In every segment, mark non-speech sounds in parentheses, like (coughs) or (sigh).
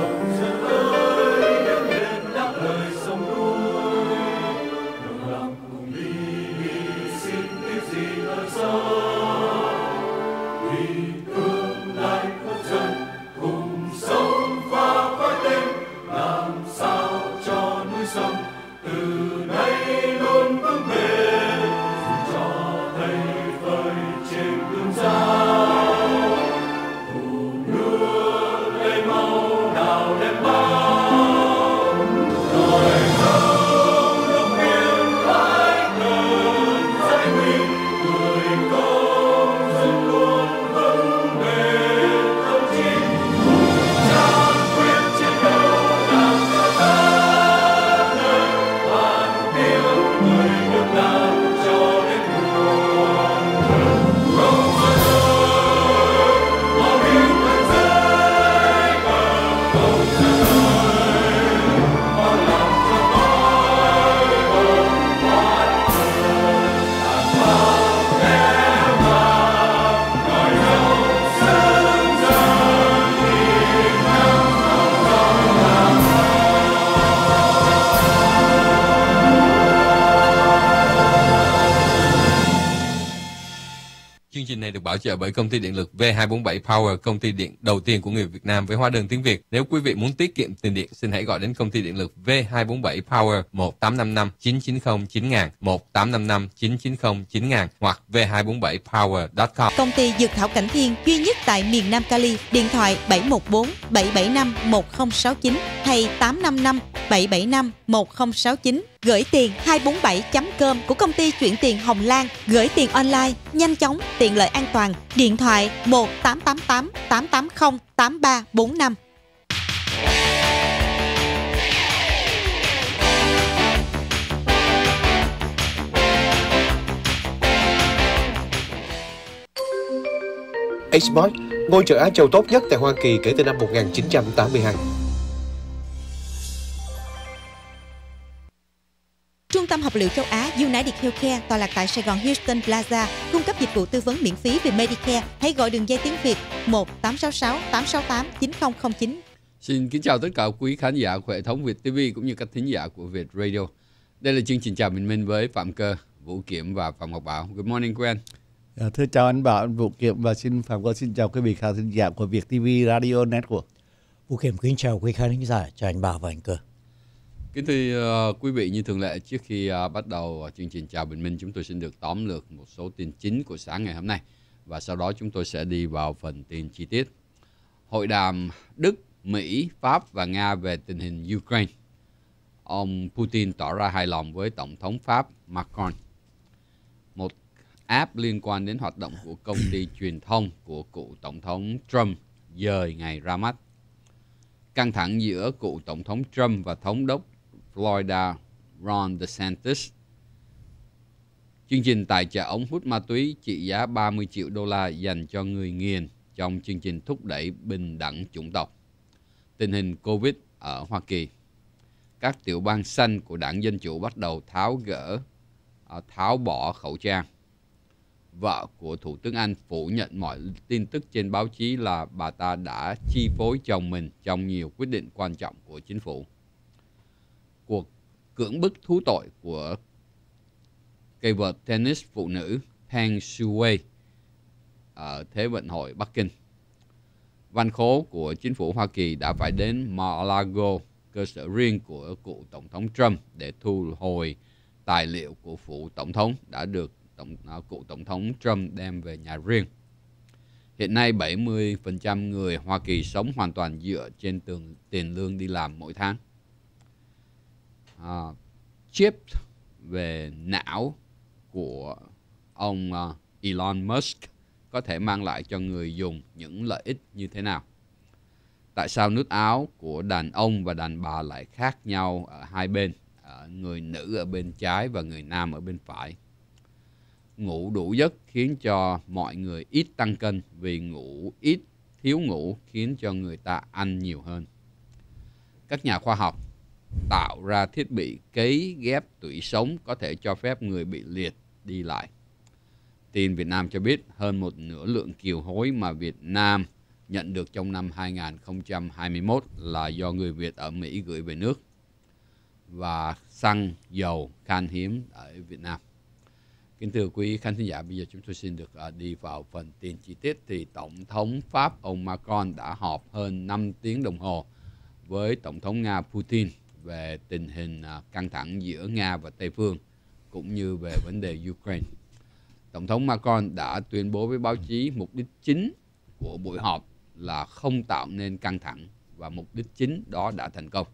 Lord. like, bởi công ty điện lực V247 Power, công ty điện đầu tiên của người Việt Nam với hóa đơn tiếng Việt. Nếu quý vị muốn tiết kiệm tiền điện, xin hãy gọi đến công ty điện lực V247 Power 1855 990 9000 1855 990 9000 hoặc v247power.com. Công ty Dược thảo Cảnh Thiên duy nhất tại miền Nam Cali, điện thoại 714 775 1069 hay 855 775 1069 gửi tiền 247.com của công ty chuyển tiền Hồng Lan, gửi tiền online, nhanh chóng, tiện lợi an toàn điện thoại 1888 880 8345. Xbox, ngôi chợ Á Châu tốt nhất tại Hoa Kỳ kể từ năm 1982. Trung tâm Học liệu châu Á United Healthcare tòa lạc tại Sài Gòn Houston Plaza cung cấp dịch vụ tư vấn miễn phí về Medicare. Hãy gọi đường dây tiếng Việt 1 866 868 9009. Xin kính chào tất cả quý khán giả của hệ thống Việt TV cũng như các thính giả của Việt Radio. Đây là chương trình chào Mình minh với Phạm Cơ, Vũ Kiểm và Phạm Ngọc Bảo. Good morning Quen. À, thưa chào anh Bảo, anh Vũ Kiểm và xin Phạm Cơ xin chào quý vị khán giả của Việt TV Radio Network. Vũ Kiểm kính chào quý khán giả, chào anh Bảo và anh Cơ. Kính thưa ờ, quý vị, như thường lệ, trước khi ờ, bắt đầu ờ, chương trình Chào Bình Minh, chúng tôi xin được tóm lược một số tin chính của sáng ngày hôm nay. Và sau đó chúng tôi sẽ đi vào phần tin chi tiết. Hội đàm Đức, Mỹ, Pháp và Nga về tình hình Ukraine. Ông Putin tỏ ra hài lòng với Tổng thống Pháp Macron. Một app liên quan đến hoạt động của công ty (coughs) truyền thông của cựu Tổng thống Trump dời ngày ra mắt. Căng thẳng giữa cựu Tổng thống Trump và Thống đốc Florida Ron DeSantis. Chương trình tài trợ ống hút ma túy trị giá 30 triệu đô la dành cho người nghiền trong chương trình thúc đẩy bình đẳng chủng tộc. Tình hình COVID ở Hoa Kỳ. Các tiểu bang xanh của đảng Dân Chủ bắt đầu tháo gỡ, à, tháo bỏ khẩu trang. Vợ của Thủ tướng Anh phủ nhận mọi tin tức trên báo chí là bà ta đã chi phối chồng mình trong nhiều quyết định quan trọng của chính phủ cuộc cưỡng bức thú tội của cây vợt tennis phụ nữ Peng Shuai ở Thế vận hội Bắc Kinh. Văn khố của chính phủ Hoa Kỳ đã phải đến Mar-a-Lago, cơ sở riêng của cựu Tổng thống Trump để thu hồi tài liệu của phủ Tổng thống đã được tổng, à, cựu Tổng thống Trump đem về nhà riêng. Hiện nay 70% người Hoa Kỳ sống hoàn toàn dựa trên tường, tiền lương đi làm mỗi tháng uh, chip về não của ông uh, Elon Musk có thể mang lại cho người dùng những lợi ích như thế nào? Tại sao nút áo của đàn ông và đàn bà lại khác nhau ở hai bên, ở người nữ ở bên trái và người nam ở bên phải? Ngủ đủ giấc khiến cho mọi người ít tăng cân vì ngủ ít thiếu ngủ khiến cho người ta ăn nhiều hơn. Các nhà khoa học tạo ra thiết bị cấy ghép tủy sống có thể cho phép người bị liệt đi lại. Tin Việt Nam cho biết hơn một nửa lượng kiều hối mà Việt Nam nhận được trong năm 2021 là do người Việt ở Mỹ gửi về nước và xăng dầu khan hiếm ở Việt Nam. Kính thưa quý khán thính giả, bây giờ chúng tôi xin được à, đi vào phần tin chi tiết thì Tổng thống Pháp ông Macron đã họp hơn 5 tiếng đồng hồ với Tổng thống Nga Putin về tình hình à, căng thẳng giữa Nga và Tây phương cũng như về vấn đề Ukraine. Tổng thống Macron đã tuyên bố với báo chí mục đích chính của buổi họp là không tạo nên căng thẳng và mục đích chính đó đã thành công.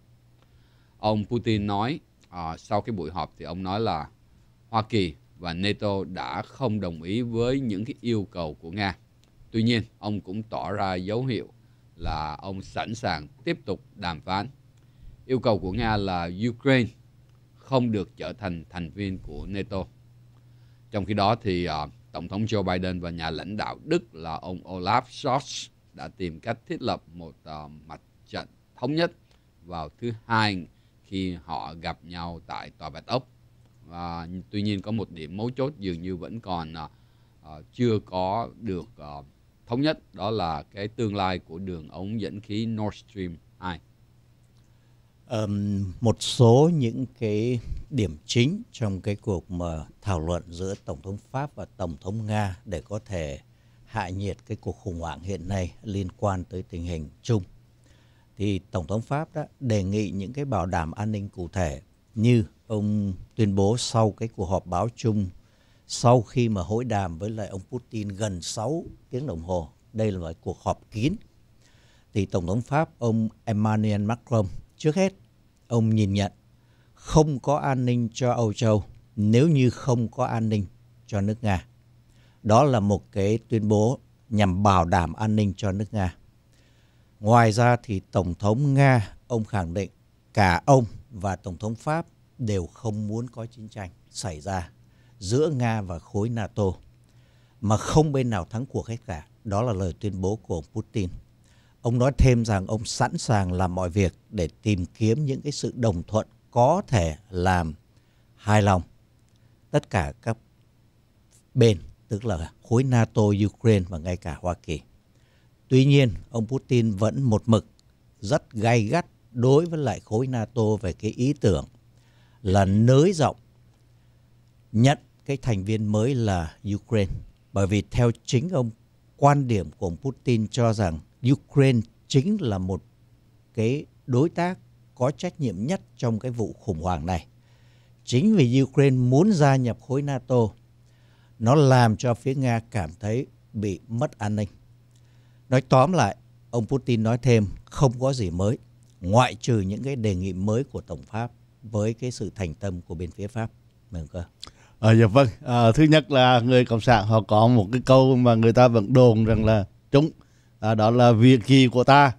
Ông Putin nói à, sau cái buổi họp thì ông nói là Hoa Kỳ và NATO đã không đồng ý với những cái yêu cầu của Nga. Tuy nhiên, ông cũng tỏ ra dấu hiệu là ông sẵn sàng tiếp tục đàm phán Yêu cầu của Nga là Ukraine không được trở thành thành viên của NATO. Trong khi đó thì uh, Tổng thống Joe Biden và nhà lãnh đạo Đức là ông Olaf Scholz đã tìm cách thiết lập một uh, mặt trận thống nhất vào thứ hai khi họ gặp nhau tại Tòa Bạch Ốc. Và tuy nhiên có một điểm mấu chốt dường như vẫn còn uh, chưa có được uh, thống nhất đó là cái tương lai của đường ống dẫn khí Nord Stream 2 um, một số những cái điểm chính trong cái cuộc mà thảo luận giữa tổng thống Pháp và tổng thống Nga để có thể hạ nhiệt cái cuộc khủng hoảng hiện nay liên quan tới tình hình chung. Thì tổng thống Pháp đã đề nghị những cái bảo đảm an ninh cụ thể như ông tuyên bố sau cái cuộc họp báo chung sau khi mà hội đàm với lại ông Putin gần 6 tiếng đồng hồ. Đây là một cuộc họp kín. Thì tổng thống Pháp ông Emmanuel Macron Trước hết, ông nhìn nhận không có an ninh cho Âu Châu nếu như không có an ninh cho nước Nga. Đó là một cái tuyên bố nhằm bảo đảm an ninh cho nước Nga. Ngoài ra thì Tổng thống Nga, ông khẳng định cả ông và Tổng thống Pháp đều không muốn có chiến tranh xảy ra giữa Nga và khối NATO mà không bên nào thắng cuộc hết cả. Đó là lời tuyên bố của ông Putin. Ông nói thêm rằng ông sẵn sàng làm mọi việc để tìm kiếm những cái sự đồng thuận có thể làm hài lòng tất cả các bên, tức là khối NATO, Ukraine và ngay cả Hoa Kỳ. Tuy nhiên, ông Putin vẫn một mực rất gay gắt đối với lại khối NATO về cái ý tưởng là nới rộng nhận cái thành viên mới là Ukraine. Bởi vì theo chính ông, quan điểm của ông Putin cho rằng Ukraine chính là một cái đối tác có trách nhiệm nhất trong cái vụ khủng hoảng này. Chính vì Ukraine muốn gia nhập khối NATO, nó làm cho phía Nga cảm thấy bị mất an ninh. Nói tóm lại, ông Putin nói thêm không có gì mới, ngoại trừ những cái đề nghị mới của Tổng Pháp với cái sự thành tâm của bên phía Pháp. Mừng cơ. À, dạ vâng. À, thứ nhất là người cộng sản họ có một cái câu mà người ta vẫn đồn rằng là chúng à, đó là việc gì của ta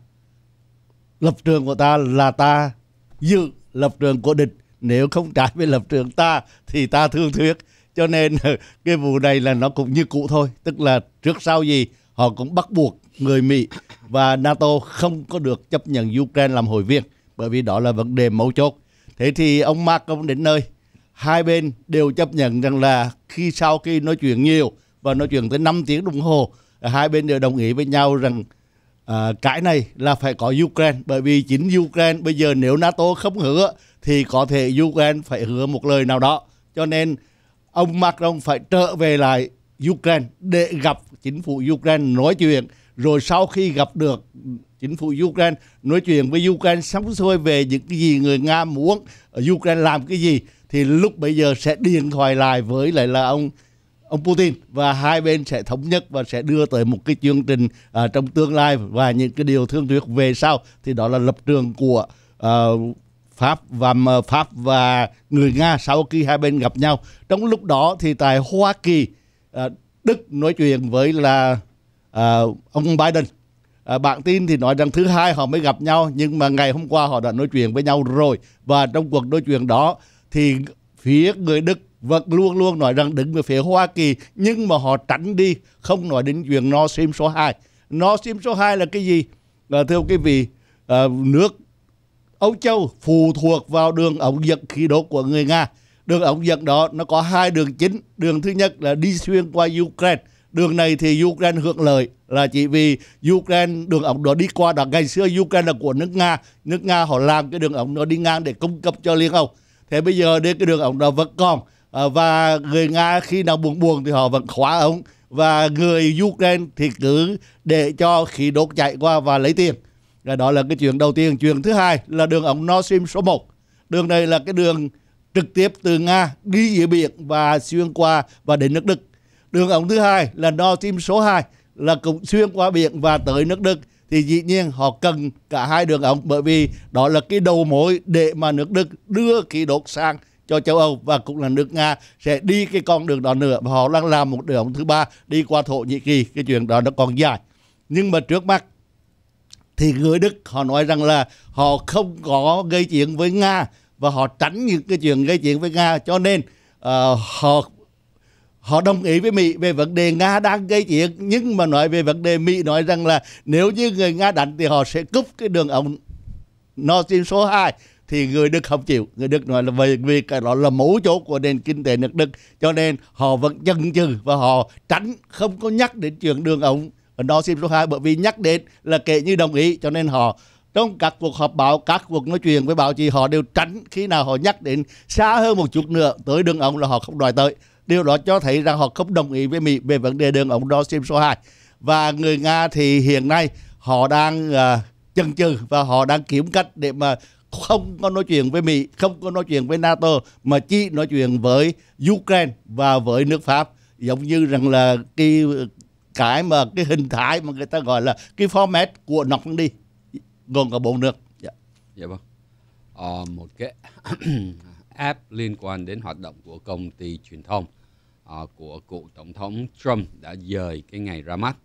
lập trường của ta là ta dự lập trường của địch nếu không trái với lập trường ta thì ta thương thuyết cho nên (laughs) cái vụ này là nó cũng như cũ thôi tức là trước sau gì họ cũng bắt buộc người Mỹ và NATO không có được chấp nhận Ukraine làm hội viên bởi vì đó là vấn đề mấu chốt thế thì ông Mark ông đến nơi hai bên đều chấp nhận rằng là khi sau khi nói chuyện nhiều và nói chuyện tới 5 tiếng đồng hồ hai bên đều đồng ý với nhau rằng à, cái này là phải có Ukraine bởi vì chính Ukraine bây giờ nếu NATO không hứa thì có thể Ukraine phải hứa một lời nào đó cho nên ông Macron phải trở về lại Ukraine để gặp chính phủ Ukraine nói chuyện rồi sau khi gặp được chính phủ Ukraine nói chuyện với Ukraine sống xuôi về những cái gì người Nga muốn Ukraine làm cái gì thì lúc bây giờ sẽ điện thoại lại với lại là ông ông Putin và hai bên sẽ thống nhất và sẽ đưa tới một cái chương trình uh, trong tương lai và những cái điều thương thuyết về sau thì đó là lập trường của uh, Pháp và Pháp và người Nga sau khi hai bên gặp nhau. Trong lúc đó thì tại Hoa Kỳ, uh, Đức nói chuyện với là uh, ông Biden. Uh, bản tin thì nói rằng thứ hai họ mới gặp nhau nhưng mà ngày hôm qua họ đã nói chuyện với nhau rồi và trong cuộc nói chuyện đó thì phía người Đức và vâng, luôn luôn nói rằng đứng về phía Hoa Kỳ nhưng mà họ tránh đi không nói đến chuyện no sim số 2 no sim số 2 là cái gì à, thưa quý vị à, nước Âu Châu phụ thuộc vào đường ống dẫn khí đốt của người Nga đường ống dẫn đó nó có hai đường chính đường thứ nhất là đi xuyên qua Ukraine đường này thì Ukraine hưởng lợi là chỉ vì Ukraine đường ống đó đi qua đó ngày xưa Ukraine là của nước Nga nước Nga họ làm cái đường ống nó đi ngang để cung cấp cho Liên Âu thế bây giờ đến cái đường ống đó vẫn còn Ờ, và người nga khi nào buồn buồn thì họ vẫn khóa ống và người ukraine thì cứ để cho khí đốt chạy qua và lấy tiền rồi đó là cái chuyện đầu tiên chuyện thứ hai là đường ống Nord Stream số 1 đường này là cái đường trực tiếp từ nga đi giữa biển và xuyên qua và đến nước đức đường ống thứ hai là Nord Stream số 2 là cũng xuyên qua biển và tới nước đức thì dĩ nhiên họ cần cả hai đường ống bởi vì đó là cái đầu mối để mà nước Đức đưa khí đốt sang cho châu Âu và cũng là nước Nga sẽ đi cái con đường đó nữa và họ đang làm một đường thứ ba đi qua Thổ Nhĩ Kỳ cái chuyện đó nó còn dài nhưng mà trước mắt thì người Đức họ nói rằng là họ không có gây chuyện với Nga và họ tránh những cái chuyện gây chuyện với Nga cho nên uh, họ họ đồng ý với Mỹ về vấn đề Nga đang gây chuyện nhưng mà nói về vấn đề Mỹ nói rằng là nếu như người Nga đánh thì họ sẽ cúp cái đường ống Nord Stream số 2 thì người Đức không chịu người Đức nói là về việc đó là mấu chốt của nền kinh tế nước Đức cho nên họ vẫn chần chừ và họ tránh không có nhắc đến chuyện đường ống ở Nord số 2 bởi vì nhắc đến là kệ như đồng ý cho nên họ trong các cuộc họp báo, các cuộc nói chuyện với báo chí họ đều tránh khi nào họ nhắc đến xa hơn một chút nữa tới đường ống là họ không đòi tới. Điều đó cho thấy rằng họ không đồng ý với Mỹ về vấn đề đường ống Nord Stream số 2. Và người Nga thì hiện nay họ đang uh, chần chừ và họ đang kiếm cách để mà không có nói chuyện với Mỹ, không có nói chuyện với NATO mà chỉ nói chuyện với Ukraine và với nước Pháp giống như rằng là cái cái mà cái hình thái mà người ta gọi là cái format của nọc đi gồm cả bốn nước. Dạ. Dạ vâng. Ờ, một cái (coughs) app liên quan đến hoạt động của công ty truyền thông uh, của cựu tổng thống Trump đã dời cái ngày ra mắt.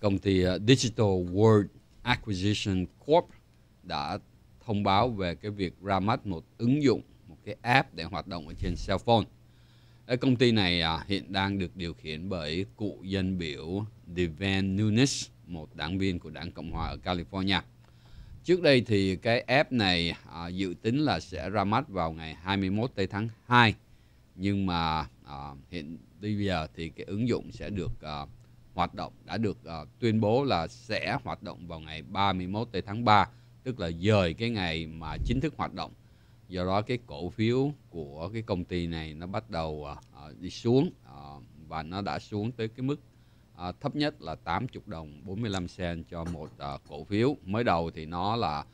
Công ty uh, Digital World Acquisition Corp đã thông báo về cái việc ra mắt một ứng dụng, một cái app để hoạt động ở trên cell phone. Cái công ty này à, hiện đang được điều khiển bởi cựu dân biểu Devin Nunes, một đảng viên của đảng Cộng hòa ở California. Trước đây thì cái app này à, dự tính là sẽ ra mắt vào ngày 21 tây tháng 2. Nhưng mà à, hiện bây giờ thì cái ứng dụng sẽ được à, hoạt động đã được à, tuyên bố là sẽ hoạt động vào ngày 31 tây tháng 3 tức là dời cái ngày mà chính thức hoạt động do đó cái cổ phiếu của cái công ty này nó bắt đầu uh, đi xuống uh, và nó đã xuống tới cái mức uh, thấp nhất là 80 đồng 45 sen cho một uh, cổ phiếu mới đầu thì nó là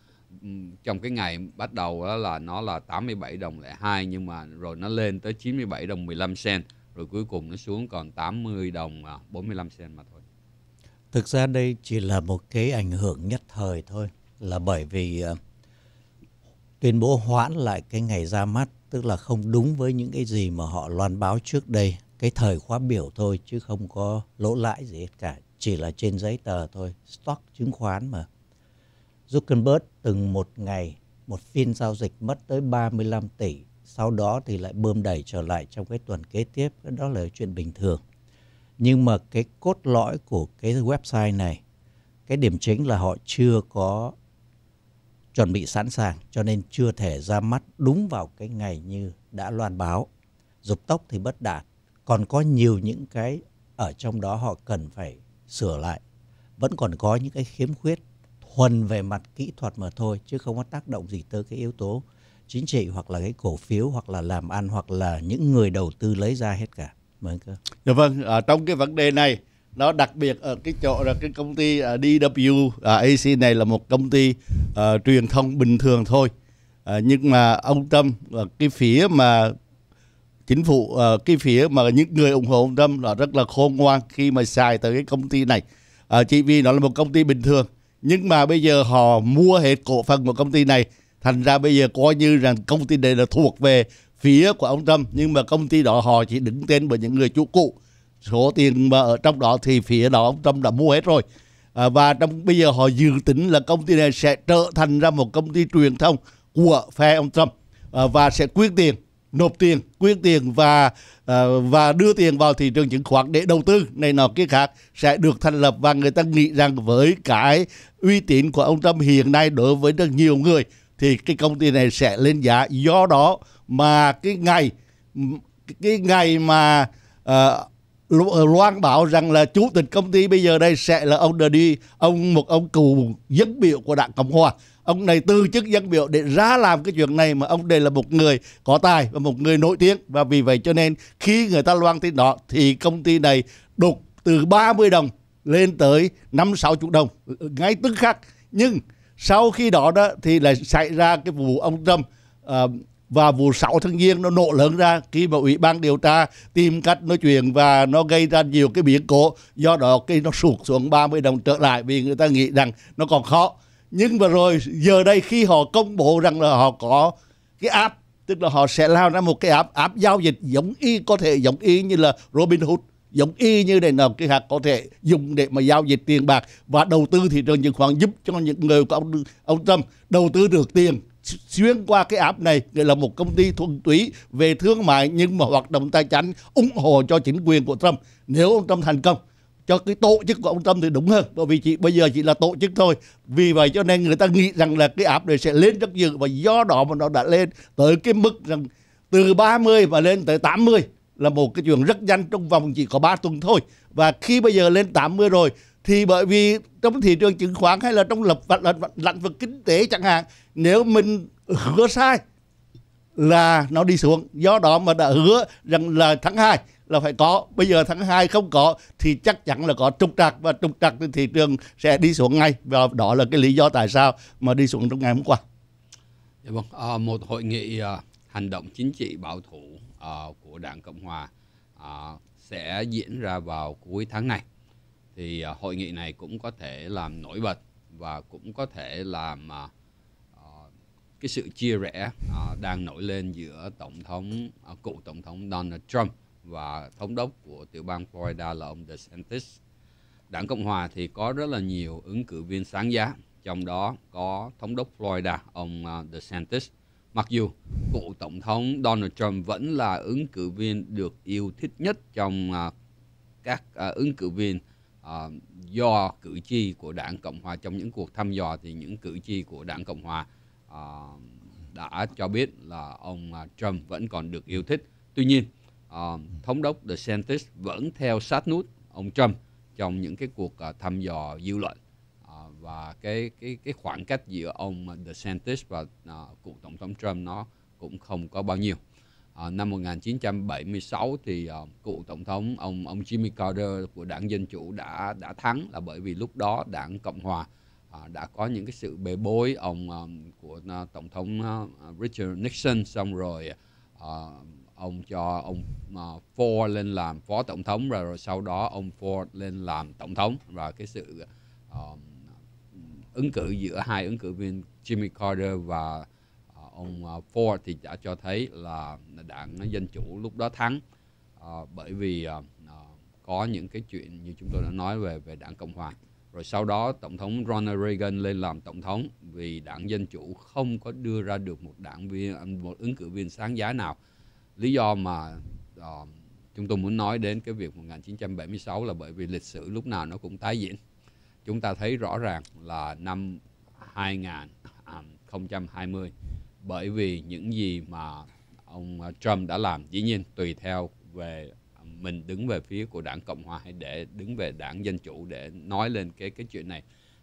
trong cái ngày bắt đầu đó là nó là 87 đồng lẻ 2 nhưng mà rồi nó lên tới 97 đồng 15 sen rồi cuối cùng nó xuống còn 80 đồng 45 sen mà thôi. Thực ra đây chỉ là một cái ảnh hưởng nhất thời thôi là bởi vì ờ, tuyên bố hoãn lại cái ngày ra mắt tức là không đúng với những cái gì mà họ loan báo trước đây cái thời khóa biểu thôi chứ không có lỗ lãi gì hết cả chỉ là trên giấy tờ thôi stock chứng khoán mà Zuckerberg từng một ngày một phiên giao dịch mất tới 35 tỷ sau đó thì lại bơm đẩy trở lại trong cái tuần kế tiếp đó là chuyện bình thường nhưng mà cái cốt lõi của cái website này cái điểm chính là họ chưa có chuẩn bị sẵn sàng cho nên chưa thể ra mắt đúng vào cái ngày như đã loan báo. Dục tốc thì bất đạt, còn có nhiều những cái ở trong đó họ cần phải sửa lại. Vẫn còn có những cái khiếm khuyết thuần về mặt kỹ thuật mà thôi chứ không có tác động gì tới cái yếu tố chính trị hoặc là cái cổ phiếu hoặc là làm ăn hoặc là những người đầu tư lấy ra hết cả. Mời anh cơ. Dạ vâng, ở à, trong cái vấn đề này nó đặc biệt ở cái chỗ là cái công ty à, DW à, AC này là một công ty uh, truyền thông bình thường thôi uh, nhưng mà ông Trump uh, cái phía mà chính phủ uh, cái phía mà những người ủng hộ ông tâm là rất là khôn ngoan khi mà xài tới cái công ty này uh, chỉ vì nó là một công ty bình thường nhưng mà bây giờ họ mua hết cổ phần của công ty này thành ra bây giờ coi như rằng công ty này là thuộc về phía của ông tâm nhưng mà công ty đó họ chỉ đứng tên bởi những người chủ cũ số tiền mà ở trong đó thì phía đó ông Trump đã mua hết rồi à, và trong bây giờ họ dự tính là công ty này sẽ trở thành ra một công ty truyền thông của phe ông Trump à, và sẽ quyết tiền nộp tiền quyên tiền và à, và đưa tiền vào thị trường chứng khoán để đầu tư này nọ kia khác sẽ được thành lập và người ta nghĩ rằng với cái uy tín của ông Trump hiện nay đối với rất nhiều người thì cái công ty này sẽ lên giá do đó mà cái ngày cái ngày mà uh, Ờ, loan bảo rằng là chủ tịch công ty bây giờ đây sẽ là ông đi ông một ông cựu dân biểu của đảng cộng hòa ông này từ chức dân biểu để ra làm cái chuyện này mà ông đây là một người có tài và một người nổi tiếng và vì vậy cho nên khi người ta loan tin đó thì công ty này đục từ 30 đồng lên tới năm sáu chục đồng ngay tức khắc nhưng sau khi đó đó thì lại xảy ra cái vụ ông Trump uh, và vụ 6 tháng giêng nó nổ lớn ra khi mà ủy ban điều tra tìm cách nói chuyện và nó gây ra nhiều cái biến cố do đó cái nó sụt xuống 30 đồng trở lại vì người ta nghĩ rằng nó còn khó nhưng mà rồi giờ đây khi họ công bố rằng là họ có cái app tức là họ sẽ lao ra một cái app app giao dịch giống y có thể giống y như là Robinhood giống y như này nào cái hạt có thể dùng để mà giao dịch tiền bạc và đầu tư thị trường chứng khoán giúp cho những người có ông ông Trump đầu tư được tiền xuyên qua cái app này nghĩa là một công ty thuần túy về thương mại nhưng mà hoạt động tài chính ủng hộ cho chính quyền của Trump nếu ông Trump thành công cho cái tổ chức của ông Trump thì đúng hơn bởi vì chỉ bây giờ chỉ là tổ chức thôi vì vậy cho nên người ta nghĩ rằng là cái app này sẽ lên rất nhiều và do đó mà nó đã lên tới cái mức rằng từ 30 và lên tới 80 là một cái chuyện rất nhanh trong vòng chỉ có 3 tuần thôi và khi bây giờ lên 80 rồi thì bởi vì trong thị trường chứng khoán hay là trong lập và lĩnh vực kinh tế chẳng hạn nếu mình hứa sai là nó đi xuống do đó mà đã hứa rằng là tháng 2 là phải có bây giờ tháng 2 không có thì chắc chắn là có trục trặc và trục trặc thì thị trường sẽ đi xuống ngay và đó là cái lý do tại sao mà đi xuống trong ngày hôm qua dạ vâng à, một hội nghị à, hành động chính trị bảo thủ à, của đảng cộng hòa à, sẽ diễn ra vào cuối tháng này thì uh, hội nghị này cũng có thể làm nổi bật và cũng có thể làm uh, cái sự chia rẽ uh, đang nổi lên giữa tổng thống uh, cựu tổng thống Donald Trump và thống đốc của tiểu bang Florida là ông DeSantis. Đảng Cộng hòa thì có rất là nhiều ứng cử viên sáng giá, trong đó có thống đốc Florida ông DeSantis. Mặc dù cựu tổng thống Donald Trump vẫn là ứng cử viên được yêu thích nhất trong uh, các uh, ứng cử viên Ờ, do cử tri của đảng cộng hòa trong những cuộc thăm dò thì những cử tri của đảng cộng hòa uh, đã cho biết là ông à, trump vẫn còn được yêu thích tuy nhiên uh, thống đốc desantis vẫn theo sát nút ông trump trong những cái cuộc uh, thăm dò dư luận uh, và cái cái cái khoảng cách giữa ông desantis à, và uh, cựu tổng thống trump nó cũng không có bao nhiêu Ờ, năm 1976 thì uh, cựu tổng thống ông ông Jimmy Carter của đảng dân chủ đã đã thắng là bởi vì lúc đó đảng cộng hòa uh, đã có những cái sự bê bối ông um, của uh, tổng thống uh, Richard Nixon xong rồi uh, ông cho ông uh, Ford lên làm phó tổng thống rồi, rồi sau đó ông Ford lên làm tổng thống và cái sự uh, ứng cử giữa hai ứng cử viên Jimmy Carter và ông à, Ford thì đã cho thấy là đảng dân chủ lúc đó thắng à, bởi vì à, à, có những cái chuyện như chúng tôi đã nói về về đảng cộng hòa rồi sau đó tổng thống Ronald Reagan lên làm tổng thống vì đảng dân chủ không có đưa ra được một đảng viên một ứng cử viên sáng giá nào lý do mà uh, chúng tôi muốn nói đến cái việc 1976 là bởi vì lịch sử lúc nào nó cũng tái diễn chúng ta thấy rõ ràng là năm 2020 bởi vì những gì mà ông à, Trump đã làm dĩ nhiên tùy theo về à, mình đứng về phía của đảng Cộng hòa hay để đứng về đảng Dân chủ để nói lên cái cái chuyện này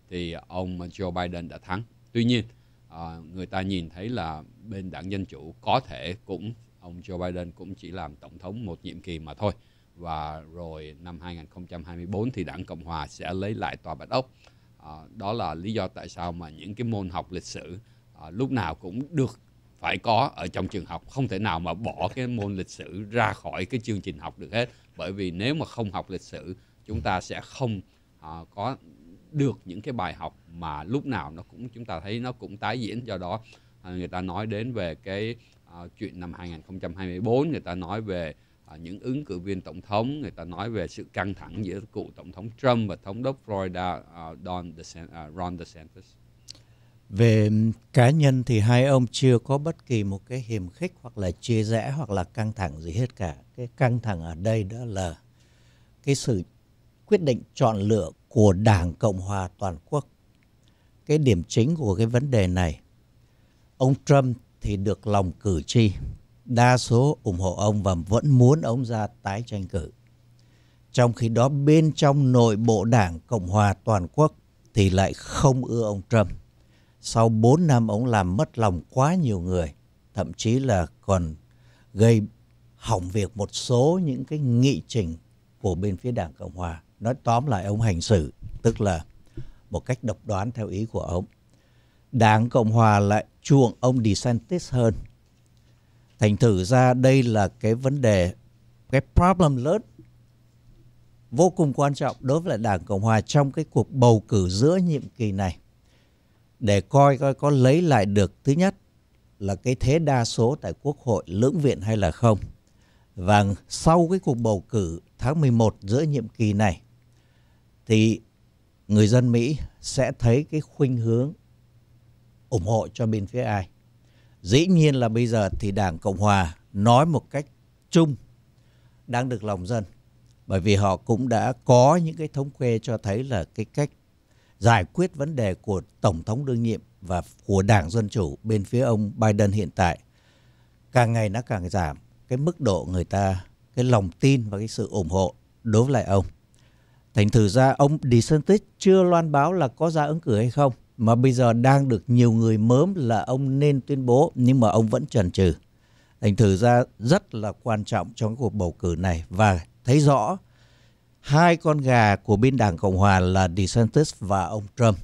thì ông à, Joe Biden đã thắng. Tuy nhiên à, người ta nhìn thấy là bên đảng Dân chủ có thể cũng ông Joe Biden cũng chỉ làm tổng thống một nhiệm kỳ mà thôi và rồi năm 2024 thì đảng Cộng hòa sẽ lấy lại tòa Bạch Ốc. À, đó là lý do tại sao mà những cái môn học lịch sử à, lúc nào cũng được phải có ở trong trường học không thể nào mà bỏ cái môn lịch sử ra khỏi cái chương trình học được hết bởi vì nếu mà không học lịch sử chúng ta sẽ không à, có được những cái bài học mà lúc nào nó cũng chúng ta thấy nó cũng tái diễn do đó à, người ta nói đến về cái à, chuyện năm 2024 người ta nói về à, những ứng cử viên tổng thống người ta nói về sự căng thẳng giữa cựu tổng thống Trump và thống đốc Florida à, Don DeSantis, à, Ron DeSantis về cá nhân thì hai ông chưa có bất kỳ một cái hiềm khích hoặc là chia rẽ hoặc là căng thẳng gì hết cả cái căng thẳng ở đây đó là cái sự quyết định chọn lựa của đảng cộng hòa toàn quốc cái điểm chính của cái vấn đề này ông trump thì được lòng cử tri đa số ủng hộ ông và vẫn muốn ông ra tái tranh cử trong khi đó bên trong nội bộ đảng cộng hòa toàn quốc thì lại không ưa ông trump sau 4 năm ông làm mất lòng quá nhiều người, thậm chí là còn gây hỏng việc một số những cái nghị trình của bên phía Đảng Cộng Hòa. Nói tóm lại ông hành xử, tức là một cách độc đoán theo ý của ông. Đảng Cộng Hòa lại chuộng ông DeSantis hơn. Thành thử ra đây là cái vấn đề, cái problem lớn vô cùng quan trọng đối với lại Đảng Cộng Hòa trong cái cuộc bầu cử giữa nhiệm kỳ này để coi coi có lấy lại được thứ nhất là cái thế đa số tại Quốc hội, lưỡng viện hay là không. Và sau cái cuộc bầu cử tháng 11 giữa nhiệm kỳ này thì người dân Mỹ sẽ thấy cái khuynh hướng ủng hộ cho bên phía ai. Dĩ nhiên là bây giờ thì Đảng Cộng Hòa nói một cách chung đang được lòng dân bởi vì họ cũng đã có những cái thống kê cho thấy là cái cách giải quyết vấn đề của Tổng thống đương nhiệm và của Đảng Dân Chủ bên phía ông Biden hiện tại càng ngày nó càng giảm cái mức độ người ta cái lòng tin và cái sự ủng hộ đối với lại ông. Thành thử ra ông DeSantis chưa loan báo là có ra ứng cử hay không mà bây giờ đang được nhiều người mớm là ông nên tuyên bố nhưng mà ông vẫn chần chừ. Thành thử ra rất là quan trọng trong cuộc bầu cử này và thấy rõ hai con gà của bên Đảng Cộng Hòa là DeSantis và ông Trump.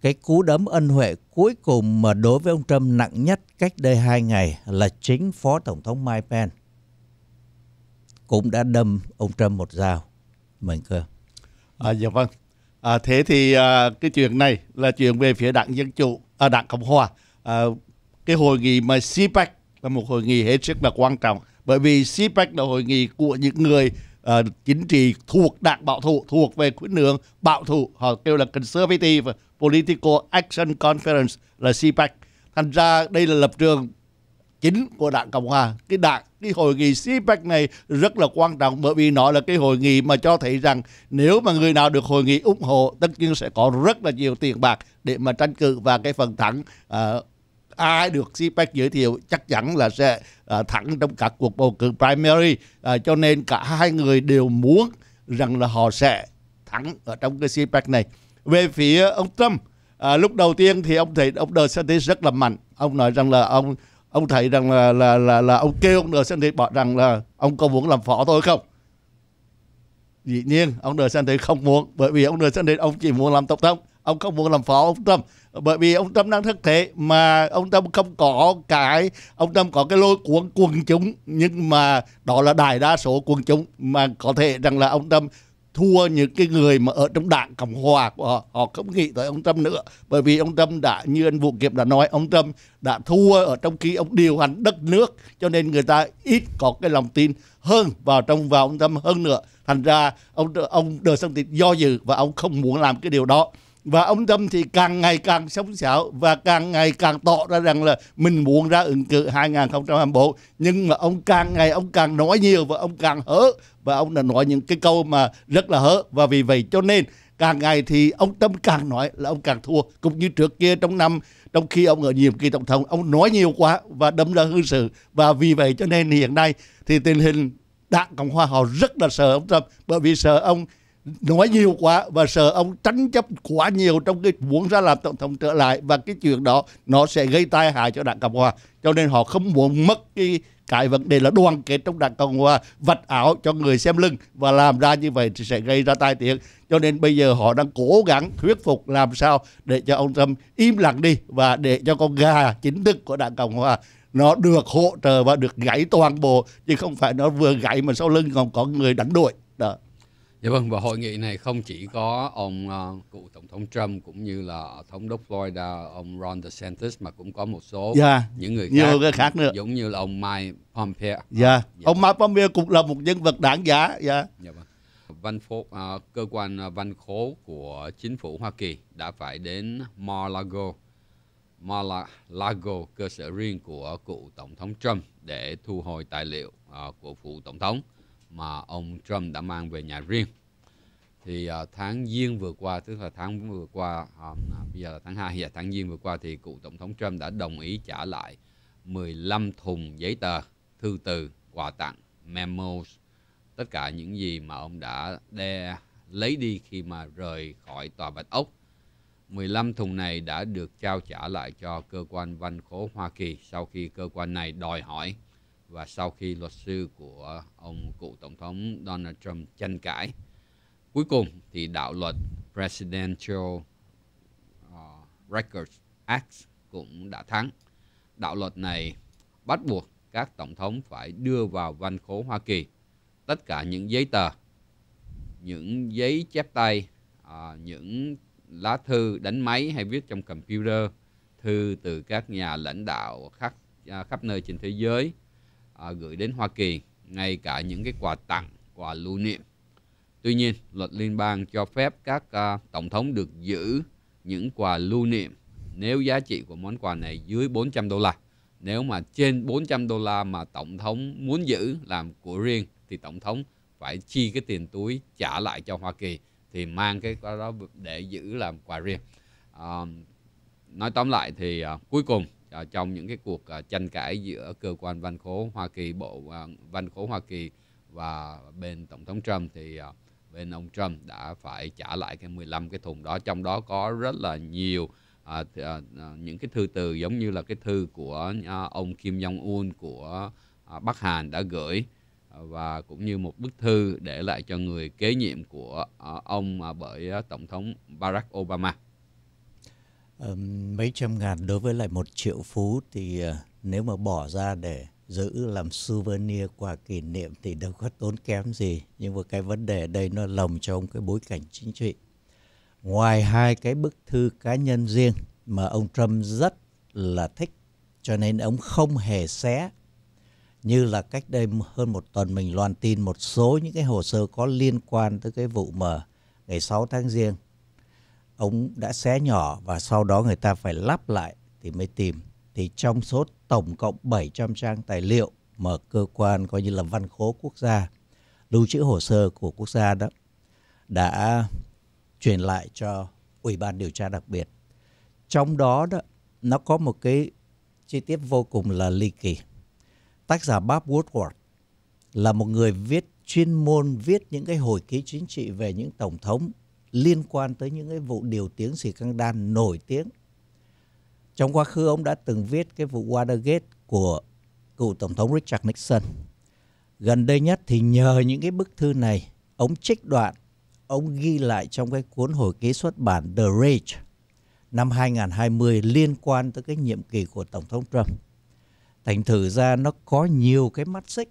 Cái cú đấm ân huệ cuối cùng mà đối với ông Trump nặng nhất cách đây hai ngày là chính Phó Tổng thống Mike Pence cũng đã đâm ông Trump một dao. Mình cơ. À, dạ vâng. À, thế thì à, cái chuyện này là chuyện về phía đảng Dân Chủ, à, đảng Cộng Hòa. À, cái hội nghị mà CPEC e là một hội nghị hết sức là quan trọng bởi vì CPEC e là hội nghị của những người uh, chính trị thuộc đảng bảo thủ thuộc về khuyến hướng bảo thủ họ kêu là conservative political action conference là CPAC thành ra đây là lập trường chính của đảng cộng hòa cái đảng cái hội nghị CPAC này rất là quan trọng bởi vì nó là cái hội nghị mà cho thấy rằng nếu mà người nào được hội nghị ủng hộ tất nhiên sẽ có rất là nhiều tiền bạc để mà tranh cử và cái phần thắng uh, ai được CPAC e giới thiệu chắc chắn là sẽ à, ờ, thắng trong các cuộc bầu cử primary à, cho nên cả hai người đều muốn rằng là họ sẽ thắng ở trong cái CPAC e này về phía ông Trump à, lúc đầu tiên thì ông thấy ông DeSantis rất là mạnh ông nói rằng là ông ông thấy rằng là là là, là ông kêu ông DeSantis bảo rằng là ông có muốn làm phó thôi không dĩ nhiên ông DeSantis không muốn bởi vì ông DeSantis ông chỉ muốn làm tổng thống ông không muốn làm phó ông Trump bởi vì ông Trump đang thất thế mà ông Trump không có cái ông Trump có cái lôi cuốn quần chúng nhưng mà đó là đại đa số quần chúng mà có thể rằng là ông Trump thua những cái người mà ở trong đảng Cộng Hòa của họ họ không nghĩ tới ông Trump nữa bởi vì ông Trump đã như anh Vũ Kiệp đã nói ông Trump đã thua ở trong khi ông điều hành đất nước cho nên người ta ít có cái lòng tin hơn vào trong vào ông Trump hơn nữa thành ra ông ông Đờ sang Tịt do dự và ông không muốn làm cái điều đó và ông Tâm thì càng ngày càng sống sạo và càng ngày càng tỏ ra rằng là mình muốn ra ứng cử 2024 nhưng mà ông càng ngày ông càng nói nhiều và ông càng hớ và ông đã nói những cái câu mà rất là hớ và vì vậy cho nên càng ngày thì ông Tâm càng nói là ông càng thua cũng như trước kia trong năm trong khi ông ở nhiệm kỳ tổng thống ông nói nhiều quá và đâm ra hư sự và vì vậy cho nên hiện nay thì tình hình đảng Cộng hòa họ rất là sợ ông tâm bởi vì sợ ông nói nhiều quá và sợ ông tranh chấp quá nhiều trong cái muốn ra làm tổng thống trở lại và cái chuyện đó nó sẽ gây tai hại cho đảng cộng hòa cho nên họ không muốn mất cái cái vấn đề là đoàn kết trong đảng cộng hòa vạch ảo cho người xem lưng và làm ra như vậy thì sẽ gây ra tai tiếng cho nên bây giờ họ đang cố gắng thuyết phục làm sao để cho ông trump im lặng đi và để cho con gà chính thức của đảng cộng hòa nó được hỗ trợ và được gãy toàn bộ chứ không phải nó vừa gãy mà sau lưng còn có người đánh đuổi đó Dạ vâng, và hội nghị này không chỉ có ông uh, cựu tổng thống Trump cũng như là thống đốc Florida ông Ron DeSantis mà cũng có một số yeah. Dạ, những người nhiều người khác nữa. giống như là ông Mike Pompeo. Dạ. Yeah. Dạ. Ông Mike Pompeo cũng là một nhân vật đáng giá. Dạ. Dạ vâng. Văn phố, uh, cơ quan ờ, văn khố của chính phủ Hoa Kỳ đã phải đến Mar-a-Lago, Mar-a-Lago cơ sở riêng của cựu tổng thống Trump để thu hồi tài liệu uh, của phụ tổng thống mà ông Trump đã mang về nhà riêng thì uh, tháng giêng vừa qua tức là tháng vừa qua um, bây giờ là tháng 2 giờ dạ, tháng giêng vừa qua thì cựu tổng thống Trump đã đồng ý trả lại 15 thùng giấy tờ, thư từ, quà tặng, memos tất cả những gì mà ông đã đe lấy đi khi mà rời khỏi tòa Bạch Ốc. 15 thùng này đã được trao trả lại cho cơ quan văn khố Hoa Kỳ sau khi cơ quan này đòi hỏi và sau khi luật sư của ông cựu tổng thống Donald Trump tranh cãi. Cuối cùng thì đạo luật Presidential ờ, Records Act cũng đã thắng. Đạo luật này bắt buộc các tổng thống phải đưa vào văn khố Hoa Kỳ tất cả những giấy tờ, những giấy chép tay, ờ, những lá thư đánh máy hay viết trong computer, thư từ các nhà lãnh đạo khắp ờ, khắp nơi trên thế giới à, gửi đến Hoa Kỳ, ngay cả những cái quà tặng, quà lưu niệm. Tuy nhiên, luật liên bang cho phép các à, tổng thống được giữ những quà lưu niệm nếu giá trị của món quà này dưới 400 đô la. Nếu mà trên 400 đô la mà tổng thống muốn giữ làm của riêng thì tổng thống phải chi cái tiền túi trả lại cho Hoa Kỳ thì mang cái đó để giữ làm quà riêng. À, nói tóm lại thì à, cuối cùng à, trong những cái cuộc à, tranh cãi giữa cơ quan văn khố Hoa Kỳ bộ à, văn khố Hoa Kỳ và bên tổng thống Trump thì à, bên ông Trump đã phải trả lại cái 15 cái thùng đó trong đó có rất là nhiều à, à, à, những cái thư từ giống như là cái thư của à, ông Kim Jong Un của à, Bắc Hàn đã gửi à, và cũng như một bức thư để lại cho người kế nhiệm của à, ông bởi tổng thống Barack Obama mấy trăm ngàn đối với lại một triệu phú thì ờ, nếu mà bỏ ra để giữ làm souvenir quà kỷ niệm thì đâu có tốn kém gì nhưng mà cái vấn đề đây nó lồng trong cái bối cảnh chính trị ngoài hai cái bức thư cá nhân riêng mà ông Trump rất là thích cho nên ông không hề xé như là cách đây hơn một tuần mình loan tin một số những cái hồ sơ có liên quan tới cái vụ mà ngày 6 tháng riêng ống đã xé nhỏ và sau đó người ta phải lắp lại thì mới tìm. Thì trong số tổng cộng 700 trang tài liệu mà cơ quan coi như là văn khố quốc gia lưu trữ hồ sơ của quốc gia đó đã truyền lại cho Ủy ban điều tra đặc biệt. Trong đó đó nó có một cái chi tiết vô cùng là ly kỳ. Tác giả Bob Woodward là một người viết chuyên môn viết những cái hồi ký chính trị về những tổng thống liên quan tới những cái vụ điều tiếng xì căng đan nổi tiếng. Trong quá khứ ông đã từng viết cái vụ Watergate của cựu Tổng thống Richard Nixon. Gần đây nhất thì nhờ những cái bức thư này, ông trích đoạn, ông ghi lại trong cái cuốn hồi ký xuất bản The Rage năm 2020 liên quan tới cái nhiệm kỳ của Tổng thống Trump. Thành thử ra nó có nhiều cái mắt xích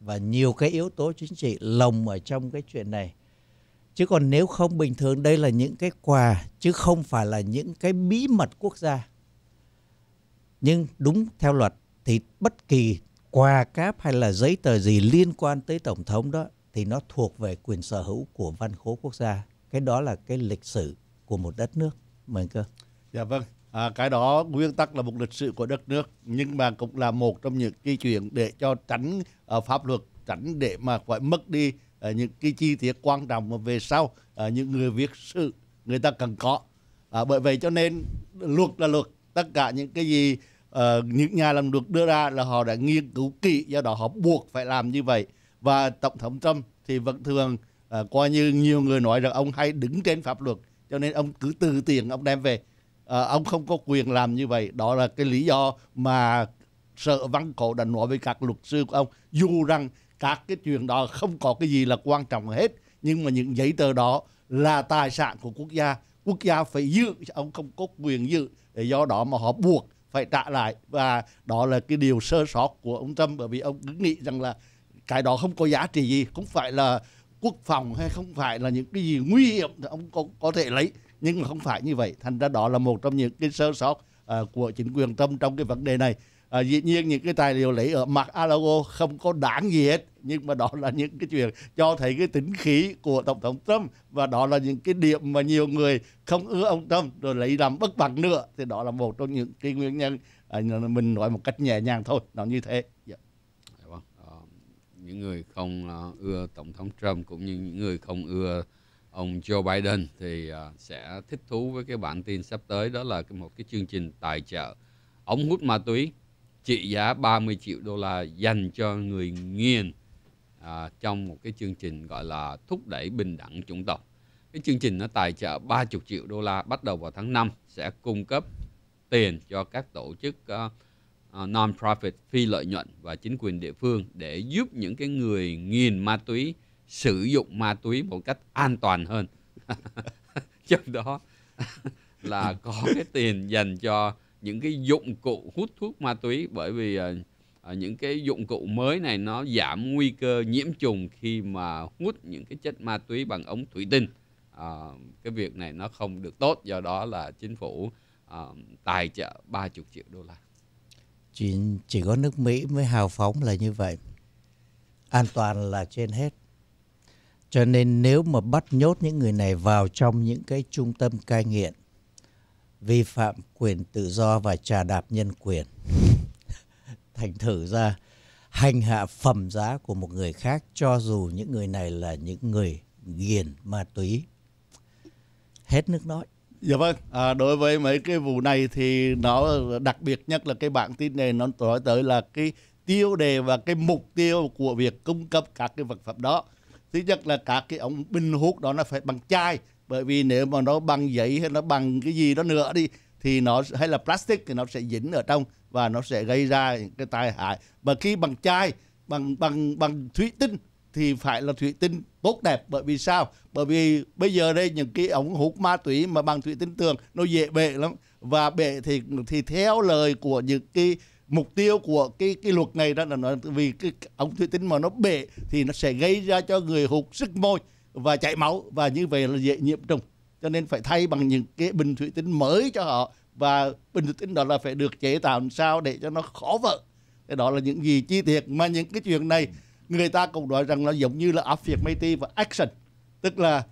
và nhiều cái yếu tố chính trị lồng ở trong cái chuyện này chứ còn nếu không bình thường đây là những cái quà chứ không phải là những cái bí mật quốc gia nhưng đúng theo luật thì bất kỳ quà cáp hay là giấy tờ gì liên quan tới tổng thống đó thì nó thuộc về quyền sở hữu của văn khố quốc gia cái đó là cái lịch sử của một đất nước mời cơ dạ vâng à, cái đó nguyên tắc là một lịch sử của đất nước nhưng mà cũng là một trong những cái chuyện để cho tránh uh, pháp luật tránh để mà phải mất đi à, những cái chi tiết quan trọng mà về sau à, những người viết sự người ta cần có à, bởi vậy cho nên luật là luật tất cả những cái gì uh, những nhà làm luật đưa ra là họ đã nghiên cứu kỹ do đó họ buộc phải làm như vậy và tổng thống trump thì vẫn thường uh, coi như nhiều người nói rằng ông hay đứng trên pháp luật cho nên ông cứ từ tiền ông đem về uh, ông không có quyền làm như vậy đó là cái lý do mà sợ văn cổ đã nói với các luật sư của ông dù rằng các cái chuyện đó không có cái gì là quan trọng hết nhưng mà những giấy tờ đó là tài sản của quốc gia quốc gia phải giữ ông không có quyền giữ để do đó mà họ buộc phải trả lại và đó là cái điều sơ sót của ông Trump bởi vì ông cứ nghĩ rằng là cái đó không có giá trị gì không phải là quốc phòng hay không phải là những cái gì nguy hiểm ông có có thể lấy nhưng mà không phải như vậy thành ra đó là một trong những cái sơ sót uh, của chính quyền Trump trong cái vấn đề này à, dĩ nhiên những cái tài liệu lấy ở mặt Alago không có đáng gì hết nhưng mà đó là những cái chuyện cho thấy cái tính khí của tổng thống Trump và đó là những cái điểm mà nhiều người không ưa ông Trump rồi lấy làm bất bằng nữa thì đó là một trong những cái nguyên nhân à, mình nói một cách nhẹ nhàng thôi nó như thế yeah. Dạ. Dạ vâng. ờ, những người không ờ, ưa tổng thống Trump cũng như những người không ưa ông Joe Biden thì ờ, sẽ thích thú với cái bản tin sắp tới đó là một cái chương trình tài trợ ống hút ma túy trị giá 30 triệu đô la dành cho người nghiền à, trong một cái chương trình gọi là thúc đẩy bình đẳng chủng tộc. Cái chương trình nó tài trợ 30 triệu đô la bắt đầu vào tháng 5 sẽ cung cấp tiền cho các tổ chức uh, non-profit phi lợi nhuận và chính quyền địa phương để giúp những cái người nghiền ma túy sử dụng ma túy một cách an toàn hơn. (laughs) Trong đó là có cái tiền dành cho những cái dụng cụ hút thuốc ma túy bởi vì uh, những cái dụng cụ mới này nó giảm nguy cơ nhiễm trùng khi mà hút những cái chất ma túy bằng ống thủy tinh uh, cái việc này nó không được tốt do đó là chính phủ uh, tài trợ 30 triệu đô la chỉ chỉ có nước Mỹ mới hào phóng là như vậy an toàn là trên hết cho nên nếu mà bắt nhốt những người này vào trong những cái trung tâm cai nghiện vi phạm quyền tự do và trà đạp nhân quyền (laughs) thành thử ra hành hạ phẩm giá của một người khác cho dù những người này là những người nghiền ma túy hết nước nói dạ vâng à, đối với mấy cái vụ này thì nó đặc biệt nhất là cái bản tin này nó nói tới là cái tiêu đề và cái mục tiêu của việc cung cấp các cái vật phẩm đó thứ nhất là các cái ống bình hút đó nó phải bằng chai bởi vì nếu mà nó bằng giấy hay nó bằng cái gì đó nữa đi thì nó hay là plastic thì nó sẽ dính ở trong và nó sẽ gây ra những cái tai hại và khi bằng chai bằng bằng bằng thủy tinh thì phải là thủy tinh tốt đẹp bởi vì sao bởi vì bây giờ đây những cái ống hút ma túy mà bằng thủy tinh tường nó dễ bể lắm và bể thì thì theo lời của những cái mục tiêu của cái cái luật này đó là nó vì cái ống thủy tinh mà nó bể thì nó sẽ gây ra cho người hút sức môi và chảy máu và như vậy là dễ nhiễm trùng cho nên phải thay bằng những cái bình thủy tinh mới cho họ và bình thủy tinh đó là phải được chế tạo làm sao để cho nó khó vỡ cái đó là những gì chi tiết mà những cái chuyện này người ta cũng nói rằng nó giống như là affirmity và action tức là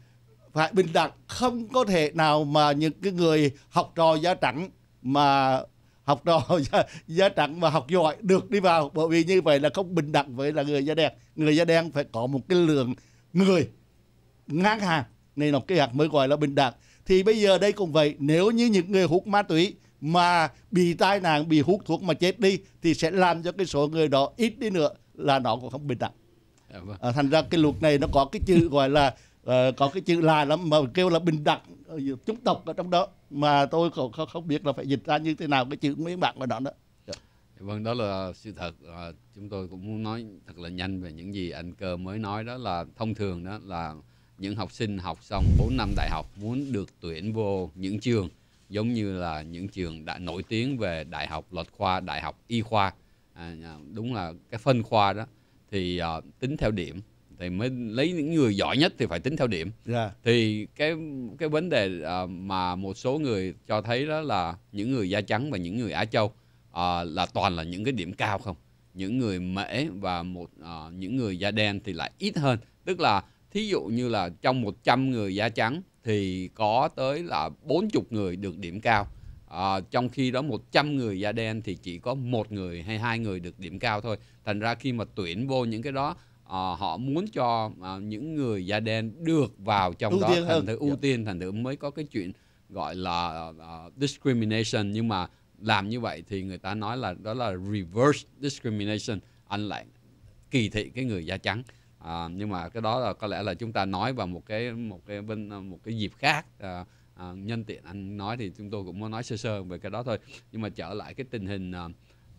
phải bình đẳng không có thể nào mà những cái người học trò da trắng mà học trò da, (laughs) da trắng mà học giỏi được đi vào bởi vì như vậy là không bình đẳng với là người da đen người da đen phải có một cái lượng người ngang hàng nên là cái hạt mới gọi là bình đẳng thì bây giờ đây cũng vậy nếu như những người hút ma túy mà bị tai nạn bị hút thuốc mà chết đi thì sẽ làm cho cái số người đó ít đi nữa là nó cũng không bình đẳng dạ vâng. à, thành ra cái luật này nó có cái chữ gọi là uh, có cái chữ là lắm mà kêu là bình đẳng ờ, chúng tộc ở trong đó mà tôi không, không, không biết là phải dịch ra như thế nào cái chữ nguyên bản của đó đó dạ. Dạ vâng đó là sự thật à, chúng tôi cũng muốn nói thật là nhanh về những gì anh cơ mới nói đó là thông thường đó là những học sinh học xong 4 năm đại học muốn được tuyển vô những trường giống như là những trường đã nổi tiếng về đại học luật khoa, đại học y khoa. À, à đúng là cái phân khoa đó thì à, tính theo điểm thì mới lấy những người giỏi nhất thì phải tính theo điểm. Yeah. Dạ. Thì cái cái vấn đề à, mà một số người cho thấy đó là những người da trắng và những người Á châu à, là toàn là những cái điểm cao không? Những người Mễ và một à, những người da đen thì lại ít hơn. Tức là thí dụ như là trong 100 người da trắng thì có tới là 40 người được điểm cao à, trong khi đó 100 người da đen thì chỉ có một người hay hai người được điểm cao thôi thành ra khi mà tuyển vô những cái đó à, họ muốn cho à, những người da đen được vào trong ưu đó tiên thành thử ưu yeah. Dạ. tiên thành thử mới có cái chuyện gọi là uh, discrimination nhưng mà làm như vậy thì người ta nói là đó là reverse discrimination anh lại kỳ thị cái người da trắng à, nhưng mà cái đó là có lẽ là chúng ta nói vào một cái một cái bên ờ, một cái dịp khác à, à, nhân tiện anh nói thì chúng tôi cũng muốn nói sơ sơ về cái đó thôi nhưng mà trở lại cái tình hình à,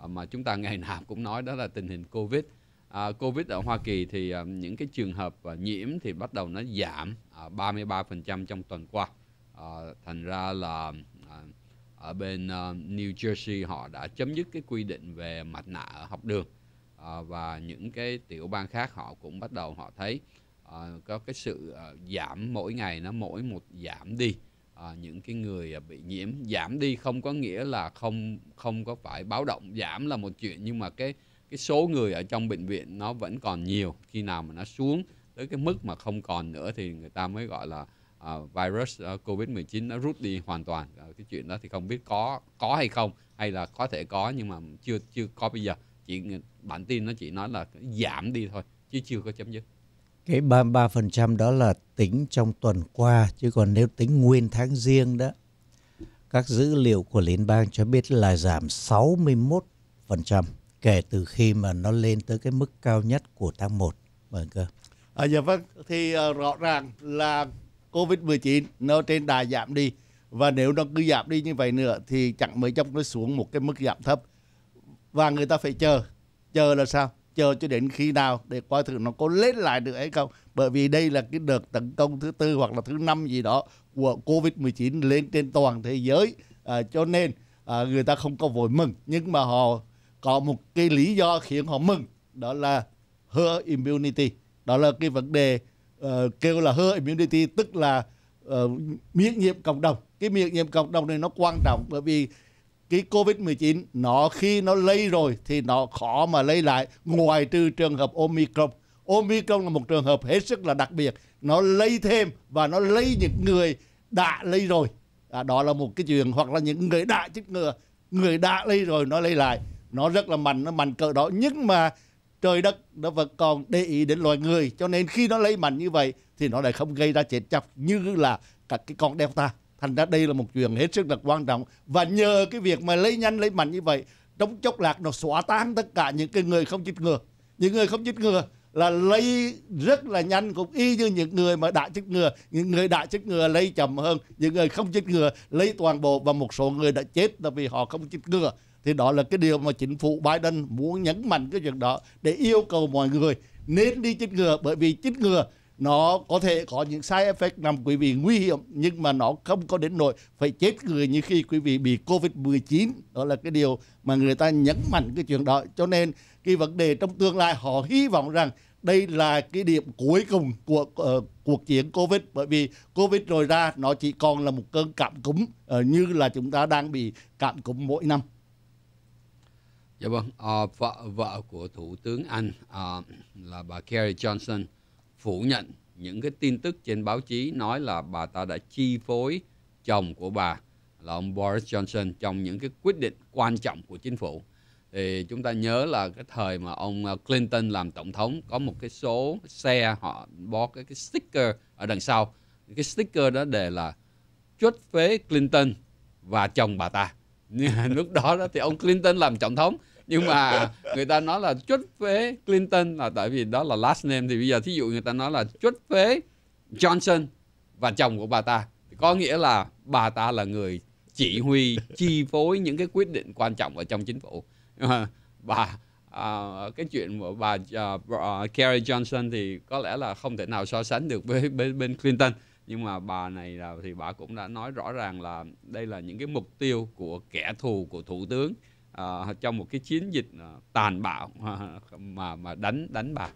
mà chúng ta ngày (laughs) nào cũng nói đó là tình hình covid à, covid ở Hoa Kỳ thì à, những cái trường hợp à, nhiễm thì bắt đầu nó giảm à, 33% trong tuần qua à, thành ra là à, ở bên uh, New Jersey họ đã chấm dứt cái quy định về mặt nạ ở học đường Ờ, và những cái tiểu bang khác họ cũng bắt đầu họ thấy à, có cái sự à, giảm mỗi ngày nó mỗi một giảm đi à, những cái người à, bị nhiễm giảm đi không có nghĩa là không không có phải báo động giảm là một chuyện nhưng mà cái cái số người ở trong bệnh viện nó vẫn còn nhiều khi nào mà nó xuống tới cái mức mà không còn nữa thì người ta mới gọi là uh, virus uh, Covid-19 nó rút đi hoàn toàn. Uh, cái chuyện đó thì không biết có có hay không hay là có thể có nhưng mà chưa chưa có bây giờ chỉ bản tin nó chỉ nói là giảm đi thôi chứ chưa có chấm dứt cái 33% đó là tính trong tuần qua chứ còn nếu tính nguyên tháng riêng đó các dữ liệu của liên bang cho biết là giảm 61% kể từ khi mà nó lên tới cái mức cao nhất của tháng 1 vâng cơ à, dạ vâng thì uh, rõ ràng là Covid-19 nó trên đà giảm đi và nếu nó cứ giảm đi như vậy nữa thì chẳng mấy chốc nó xuống một cái mức giảm thấp và người ta phải chờ chờ là sao chờ cho đến khi nào để coi thử nó có lên lại được hay không bởi vì đây là cái đợt tấn công thứ tư hoặc là thứ năm gì đó của covid 19 lên trên toàn thế giới à, cho nên à, người ta không có vội mừng nhưng mà họ có một cái lý do khiến họ mừng đó là herd immunity đó là cái vấn đề uh, kêu là herd immunity tức là uh, miễn nhiễm cộng đồng cái miễn nhiễm cộng đồng này nó quan trọng bởi vì cái Covid-19 nó khi nó lây rồi thì nó khó mà lây lại ngoài trừ trường hợp Omicron. Omicron là một trường hợp hết sức là đặc biệt. Nó lây thêm và nó lây những người đã lây rồi. À, đó là một cái chuyện hoặc là những người đã chích ngừa, người đã lây rồi nó lây lại. Nó rất là mạnh, nó mạnh cỡ đó. Nhưng mà trời đất nó vẫn còn để ý đến loài người. Cho nên khi nó lây mạnh như vậy thì nó lại không gây ra chết chóc như là các cái con Delta thành ra đây là một chuyện hết sức là quan trọng và nhờ cái việc mà lấy nhanh lấy mạnh như vậy trong chốc lạc nó xóa tan tất cả những cái người không chích ngừa những người không chích ngừa là lây rất là nhanh cũng y như những người mà đã chích ngừa những người đã chích ngừa lây chậm hơn những người không chích ngừa lây toàn bộ và một số người đã chết là vì họ không chích ngừa thì đó là cái điều mà chính phủ Biden muốn nhấn mạnh cái chuyện đó để yêu cầu mọi người nên đi chích ngừa bởi vì chích ngừa nó có thể có những side effect làm quý vị nguy hiểm nhưng mà nó không có đến nỗi phải chết người như khi quý vị bị covid 19 đó là cái điều mà người ta nhấn mạnh cái chuyện đó cho nên cái vấn đề trong tương lai họ hy vọng rằng đây là cái điểm cuối cùng của uh, cuộc chiến covid bởi vì covid rồi ra nó chỉ còn là một cơn cảm cúm uh, như là chúng ta đang bị cảm cúm mỗi năm dạ vâng à, vợ vợ của thủ tướng anh à, là bà Carrie Johnson phủ nhận những cái tin tức trên báo chí nói là bà ta đã chi phối chồng của bà là ông Boris Johnson trong những cái quyết định quan trọng của chính phủ. Thì chúng ta nhớ là cái thời mà ông ờ, Clinton làm tổng thống có một cái số xe họ bó cái, cái sticker ở đằng sau. Cái sticker đó đề là chốt phế Clinton và chồng bà ta. (laughs) lúc đó, đó thì ông Clinton làm tổng thống nhưng mà người ta nói là chốt phế Clinton là tại vì đó là last name thì bây giờ thí dụ người ta nói là chốt phế Johnson và chồng của bà ta có nghĩa là bà ta là người chỉ huy chi phối những cái quyết định quan trọng ở trong chính phủ và (laughs) à, cái chuyện của bà à, à, Kerry Johnson thì có lẽ là không thể nào so sánh được với (laughs) bên bên Clinton nhưng mà bà này là thì bà cũng đã nói rõ ràng là đây là những cái mục tiêu của kẻ thù của thủ tướng Ờ, trong một cái chiến dịch ờ, tàn bạo mà mà đánh đánh bà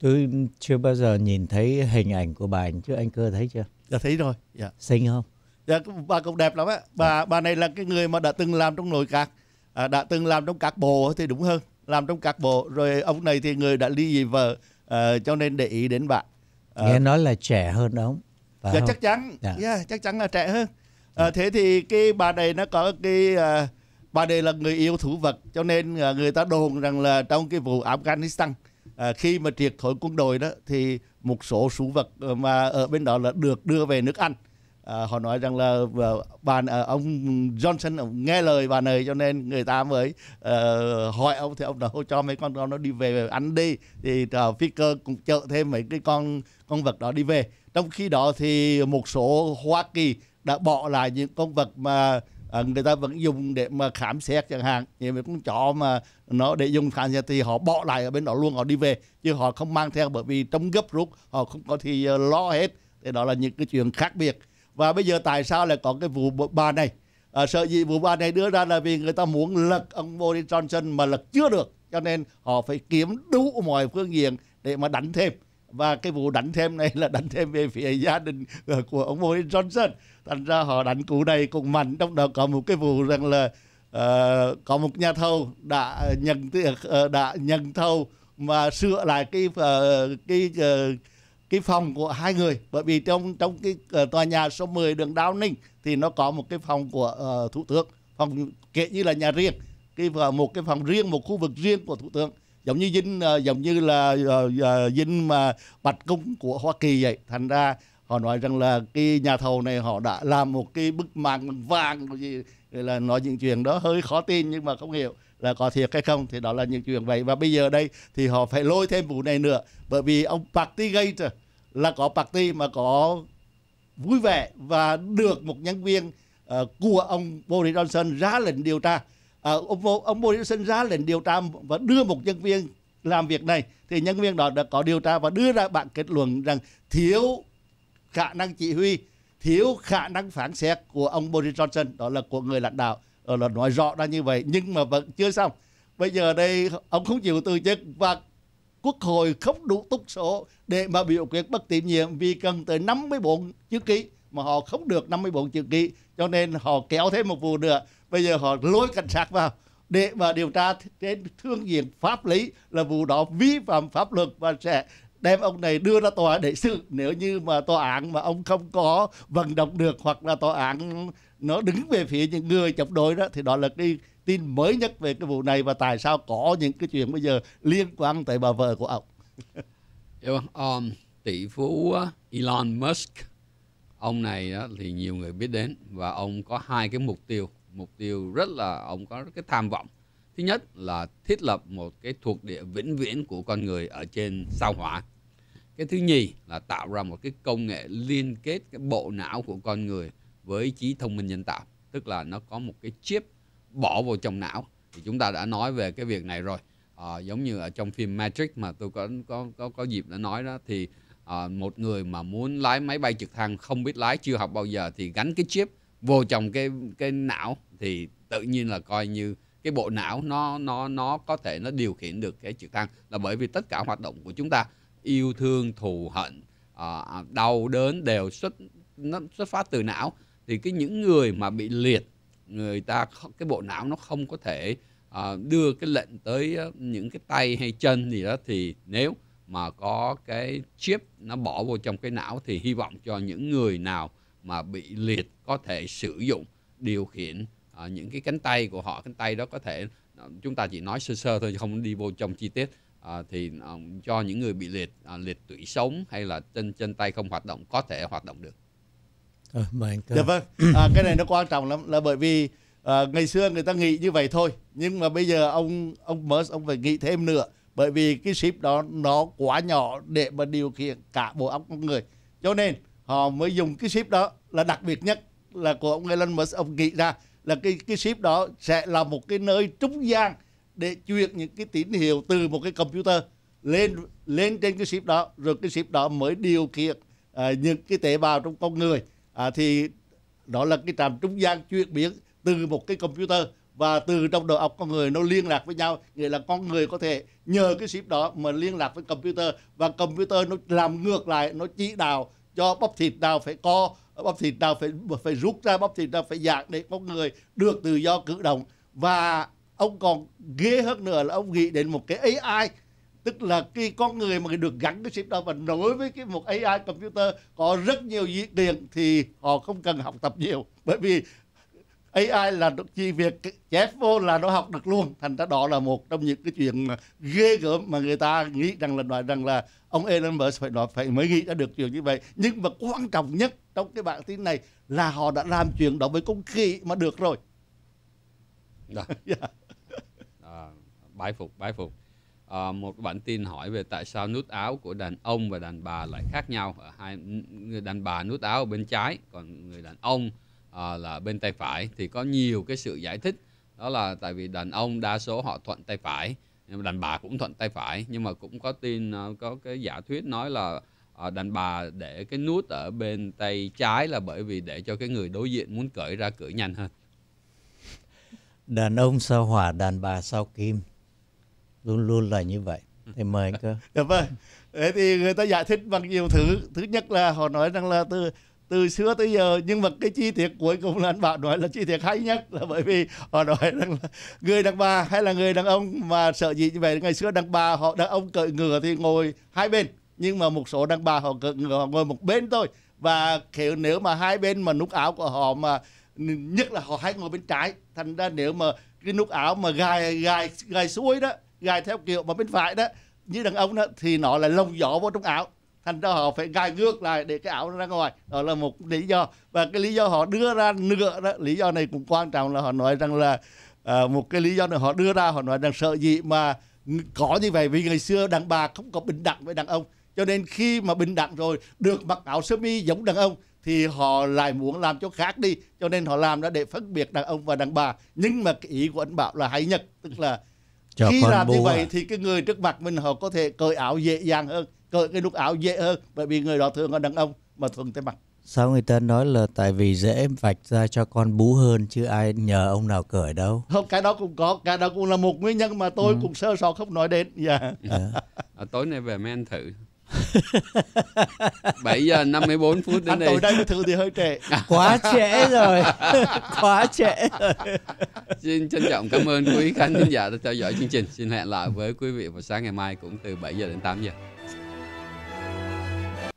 tôi chưa bao giờ nhìn thấy hình ảnh của bà chứ anh cơ thấy chưa dạ thấy rồi dạ xinh không dạ bà cũng đẹp lắm á bà dạ. bà này là cái người mà đã từng làm trong nội cạc à, đã từng làm trong các bộ thì đúng hơn làm trong các bộ rồi ông này thì người đã ly dị vợ à, cho nên để ý đến bạn à, nghe nói là trẻ hơn ông dạ, không? chắc chắn dạ. Yeah, dạ, chắc chắn là trẻ hơn à, dạ. thế thì cái bà này nó có cái uh, và đây là người yêu thú vật cho nên à, người ta đồn rằng là trong cái vụ afghanistan à, khi mà triệt thổi quân đội đó thì một số súng vật ờ, mà ở bên đó là được đưa về nước anh à, họ nói rằng là ờ, bà ông Johnson nghe lời bà này cho nên người ta mới ờ, hỏi ông thì ông nói cho mấy con con nó đi về, về ăn đi thì phi cơ cũng chợ thêm mấy cái con con vật đó đi về trong khi đó thì một số Hoa Kỳ đã bỏ lại những con vật mà à, người ta vẫn dùng để mà khám xét chẳng hạn như với con chó mà nó để dùng khám xét thì họ bỏ lại ở bên đó luôn họ đi về chứ họ không mang theo bởi vì trong gấp rút họ không có thì ờ, lo hết thì đó là những cái chuyện khác biệt và bây giờ tại sao lại có cái vụ bà này à, sợ gì vụ bà này đưa ra là vì người ta muốn lật ông Boris Johnson mà lật chưa được cho nên họ phải kiếm đủ mọi phương diện để mà đánh thêm và cái vụ đánh thêm này là đánh thêm về phía gia đình của ông Boris Johnson thành ra họ đánh cụ này cũng mạnh trong đó có một cái vụ rằng là uh, có một nhà thầu đã nhận uh, đã nhận thầu mà sửa lại cái uh, cái uh, cái phòng của hai người bởi vì trong trong cái uh, tòa nhà số 10 đường Đao Ninh thì nó có một cái phòng của uh, thủ tướng phòng kể như là nhà riêng cái uh, một cái phòng riêng một khu vực riêng của thủ tướng giống như dinh uh, giống như là uh, uh, dinh mà bạch cung của Hoa Kỳ vậy thành ra họ nói rằng là cái nhà thầu này họ đã làm một cái bức màn vàng gì là nói những chuyện đó hơi khó tin nhưng mà không hiểu là có thiệt hay không thì đó là những chuyện vậy và bây giờ đây thì họ phải lôi thêm vụ này nữa bởi vì ông party gate là có party mà có vui vẻ và được một nhân viên uh, của ông Boris Johnson ra lệnh điều tra uh, ông, ông Boris Johnson ra lệnh điều tra và đưa một nhân viên làm việc này thì nhân viên đó đã có điều tra và đưa ra bản kết luận rằng thiếu khả năng chỉ huy thiếu khả năng phản xét của ông Boris Johnson đó là của người lãnh đạo đó ờ, là nói rõ ra như vậy nhưng mà vẫn chưa xong bây giờ đây ông không chịu từ chức và quốc hội không đủ túc số để mà biểu quyết bất tín nhiệm vì cần tới 54 chữ ký mà họ không được 54 chữ ký cho nên họ kéo thêm một vụ nữa bây giờ họ lôi cảnh sát vào để mà điều tra trên thương diện pháp lý là vụ đó vi phạm pháp luật và sẽ đem ông này đưa ra tòa để xử nếu như mà tòa án mà ông không có vận động được hoặc là tòa án nó đứng về phía những người chống đối đó thì đó là cái tin mới nhất về cái vụ này và tại sao có những cái chuyện bây giờ liên quan tới bà vợ của ông. yeah, (laughs) dạ vâng, um, tỷ phú Elon Musk ông này thì nhiều người biết đến và ông có hai cái mục tiêu mục tiêu rất là ông có cái tham vọng Thứ nhất là thiết lập một cái thuộc địa vĩnh viễn của con người ở trên sao hỏa. Cái thứ nhì là tạo ra một cái công nghệ liên kết cái bộ não của con người với trí thông minh nhân tạo, tức là nó có một cái chip bỏ vào trong não. Thì chúng ta đã nói về cái việc này rồi. À, giống như ở trong phim Matrix mà tôi có có có có dịp đã nói đó thì à, một người mà muốn lái máy bay trực thăng không biết lái chưa học bao giờ thì gắn cái chip vô trong cái cái não thì tự nhiên là coi như cái bộ não nó nó nó có thể nó điều khiển được cái chịu tăng là bởi vì tất cả hoạt động của chúng ta yêu thương thù hận à, à, đau đớn đều xuất nó xuất phát từ não thì cái những người mà bị liệt người ta cái bộ não nó không có thể à, đưa cái lệnh tới những cái tay hay chân gì đó thì nếu mà có cái chip nó bỏ vô trong cái não thì hy vọng cho những người nào mà bị liệt có thể sử dụng điều khiển Ờ, những cái cánh tay của họ cánh tay đó có thể ờ, chúng ta chỉ nói sơ sơ thôi không đi vô trong chi tiết à, thì à, cho những người bị liệt à, liệt tủy sống hay là chân chân tay không hoạt động có thể hoạt động được. À, mời Dạ vâng, à, cái này nó quan trọng lắm là bởi vì à, ngày xưa người ta nghĩ như vậy thôi nhưng mà bây giờ ông ông Musk ông phải nghĩ thêm nữa bởi vì cái ship đó nó quá nhỏ để mà điều khiển cả bộ óc con người cho nên họ mới dùng cái ship đó là đặc biệt nhất là của ông Elon Musk ông nghĩ ra là cái cái ship đó sẽ là một cái nơi trung gian để chuyển những cái tín hiệu từ một cái computer lên lên trên cái ship đó rồi cái ship đó mới điều khiển à, những cái tế bào trong con người à, thì đó là cái trạm trung gian chuyển biến từ một cái computer và từ trong đầu óc con người nó liên lạc với nhau nghĩa là con người có thể nhờ cái ship đó mà liên lạc với computer và computer nó làm ngược lại nó chỉ đạo cho bắp thịt nào phải co bắp thịt ta phải phải rút ra bắp thịt ta phải giảm để con người được tự do cử động và ông còn ghê hơn nữa là ông nghĩ đến một cái AI tức là khi con người mà được gắn cái chip đó và nối với cái một AI computer có rất nhiều di điện thì họ không cần học tập nhiều bởi vì AI là được chỉ việc chép vô là nó học được luôn thành ra đó là một trong những cái chuyện mà ghê gớm mà người ta nghĩ rằng là nói rằng là ông Elon Musk phải nói phải mới nghĩ ra được chuyện như vậy nhưng mà quan trọng nhất trong cái bản tin này là họ đã làm chuyện đó với công khí mà được rồi đó. Dạ. yeah. (laughs) Dạ. à, bái phục bái phục à, một bản tin hỏi về tại sao nút áo của đàn ông và đàn bà lại khác nhau ở hai người đàn bà nút áo ở bên trái còn người đàn ông à, là bên tay phải thì có nhiều cái sự giải thích đó là tại vì đàn ông đa số họ thuận tay phải nhưng đàn bà cũng thuận tay phải nhưng mà cũng có tin à, có cái giả thuyết nói là à, đàn bà để cái nút ở bên tay trái là bởi vì để cho cái người đối diện muốn cởi ra cửa nhanh hơn đàn ông sao hỏa đàn bà sao kim luôn luôn là như vậy thì mời cơ dạ vâng thế thì người ta giải thích bằng nhiều thứ thứ nhất là họ nói rằng là từ từ xưa tới giờ nhưng mà cái chi tiết cuối cùng là anh bảo nói là chi tiết hay nhất là bởi vì họ nói rằng là người đàn bà hay là người đàn ông mà sợ gì như vậy ngày xưa đàn bà họ đàn ông cởi ngựa thì ngồi hai bên nhưng mà một số đàn bà họ cởi ngựa họ ngồi một bên thôi và kiểu nếu mà hai bên mà nút áo của họ mà nhất là họ hay ngồi bên trái thành ra nếu mà cái nút áo mà gài gài gài xuôi đó gài theo kiểu mà bên phải đó như đàn ông đó thì nó là lông giỏ vô trong áo thành ra họ phải gai ngược lại để cái áo ra ngoài đó là một lý do và cái lý do họ đưa ra nữa đó lý do này cũng quan trọng là họ nói rằng là à, một cái lý do này họ đưa ra họ nói rằng sợ gì mà có như vậy vì ngày xưa đàn bà không có bình đẳng với đàn ông cho nên khi mà bình đẳng rồi được mặc áo sơ mi giống đàn ông thì họ lại muốn làm cho khác đi cho nên họ làm đó để phân biệt đàn ông và đàn bà nhưng mà cái ý của anh bảo là hay nhất tức là Chào khi làm như vậy à. thì cái người trước mặt mình họ có thể cởi áo dễ dàng hơn cởi cái nút áo dễ hơn bởi vì người đó thường là đàn ông mà thường tay mặt sao người ta nói là tại vì dễ vạch ra cho con bú hơn chứ ai nhờ ông nào cởi đâu không cái đó cũng có cái đó cũng là một nguyên nhân mà tôi ừ. cũng sơ sót không nói đến dạ yeah. Dạ. (laughs) yeah. à, tối nay về men thử 7 (laughs) giờ 54 phút đến Anh đây. Tôi đây thử thì hơi trễ. (laughs) À. Quá trễ rồi. Quá trễ Xin trân trọng cảm ơn quý khán giả đã theo dõi chương trình. Xin hẹn lại với quý vị vào sáng ngày mai cũng từ 7 giờ đến 8 giờ.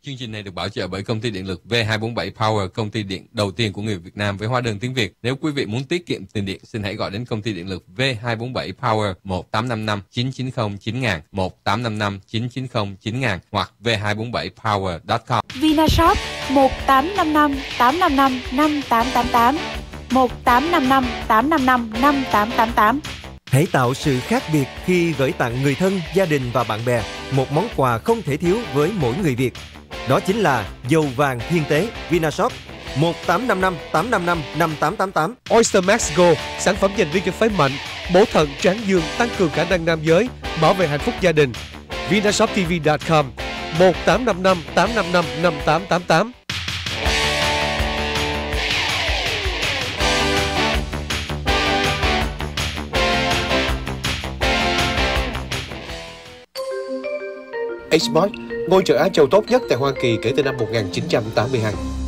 Chương trình này được bảo trợ bởi công ty điện lực V247 Power, công ty điện đầu tiên của người Việt Nam với hóa đơn tiếng Việt. Nếu quý vị muốn tiết kiệm tiền điện, xin hãy gọi đến công ty điện lực V247 Power 1855 990 9000 1855 990 9000 hoặc v247power.com. Vinashop 1855 855 5888 1855 855 5888 Hãy tạo sự khác biệt khi gửi tặng người thân, gia đình và bạn bè một món quà không thể thiếu với mỗi người Việt. Đó chính là dầu vàng thiên tế Vinashop 1855 Oyster Max Go, sản phẩm dành riêng cho phái mạnh, bổ thận, tráng dương, tăng cường khả năng nam giới, bảo vệ hạnh phúc gia đình. VinashopTV.com 1855 855 5888. Xbox ngôi chợ Á Châu tốt nhất tại Hoa Kỳ kể từ năm 1982.